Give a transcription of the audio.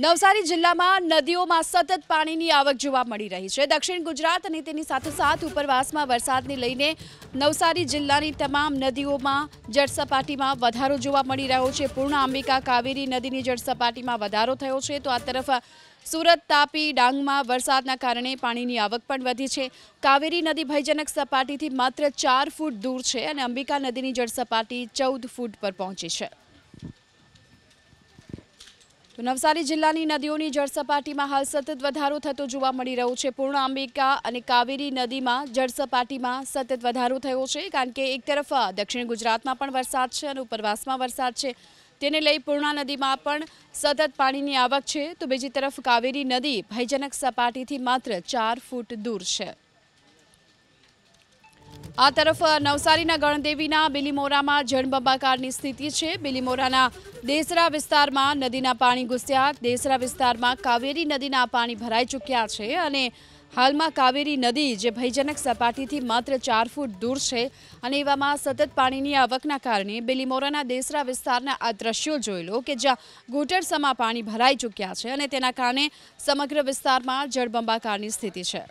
નવસારી જિલ્લામાં નદીઓમાં સતત પાણીની આવક જોવા મળી રહી છે દક્ષિણ ગુજરાત અને તેની સાથોસાથ ઉપરવાસમાં વરસાદને લઈને નવસારી જિલ્લાની તમામ નદીઓમાં જળસપાટીમાં વધારો જોવા મળી રહ્યો છે પૂર્ણ અંબિકા કાવેરી નદીની જળસપાટીમાં વધારો થયો છે તો આ તરફ સુરત તાપી ડાંગમાં વરસાદના કારણે પાણીની આવક પણ વધી છે કાવેરી નદી ભયજનક સપાટીથી માત્ર ચાર ફૂટ દૂર છે અને અંબિકા નદીની જળસપાટી ચૌદ ફૂટ પર પહોંચી છે તો નવસારી જિલ્લાની નદીઓની જળસપાટીમાં હાલ સતત વધારો થતો જોવા મળી રહ્યો છે પૂર્ણ અંબિકા અને કાવેરી નદીમાં જળસપાટીમાં સતત વધારો થયો છે કારણ કે એક તરફ દક્ષિણ ગુજરાતમાં પણ વરસાદ છે અને ઉપરવાસમાં વરસાદ છે તેને લઈ પૂર્ણા નદીમાં પણ સતત પાણીની આવક છે તો બીજી તરફ કાવેરી નદી ભયજનક સપાટીથી માત્ર ચાર ફૂટ દૂર છે આ તરફ નવસારીના ગણદેવીના બિલીમોરામાં જળબંબાકારની સ્થિતિ છે બિલીમોરાના દેસરા વિસ્તારમાં નદીના પાણી ઘૂસ્યા દેસરા વિસ્તારમાં કાવેરી નદીના પાણી ભરાઈ ચૂક્યા છે અને હાલમાં કાવેરી નદી જે ભયજનક સપાટીથી માત્ર ચાર ફૂટ દૂર છે અને એવામાં સતત પાણીની આવકના કારણે બેલીમોરાના દેસરા વિસ્તારના આ દ્રશ્યો જોઈ લો કે જ્યાં ઘૂંટણસમાં પાણી ભરાઈ ચૂક્યા છે અને તેના કારણે સમગ્ર વિસ્તારમાં જળબંબાકારની સ્થિતિ છે